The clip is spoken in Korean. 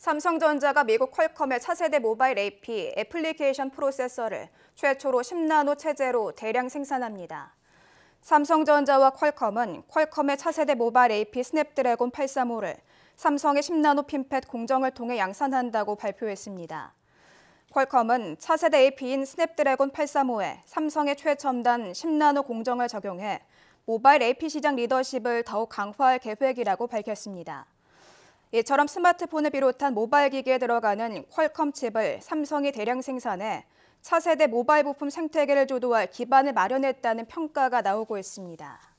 삼성전자가 미국 퀄컴의 차세대 모바일 AP 애플리케이션 프로세서를 최초로 10나노 체제로 대량 생산합니다. 삼성전자와 퀄컴은 퀄컴의 차세대 모바일 AP 스냅드래곤 835를 삼성의 10나노 핀팻 공정을 통해 양산한다고 발표했습니다. 퀄컴은 차세대 AP인 스냅드래곤 835에 삼성의 최첨단 10나노 공정을 적용해 모바일 AP 시장 리더십을 더욱 강화할 계획이라고 밝혔습니다. 이처럼 스마트폰을 비롯한 모바일 기기에 들어가는 퀄컴 칩을 삼성이 대량 생산해 차세대 모바일 부품 생태계를 조도할 기반을 마련했다는 평가가 나오고 있습니다.